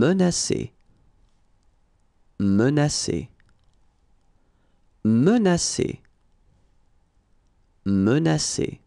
menacer, menacer, menacer, menacer.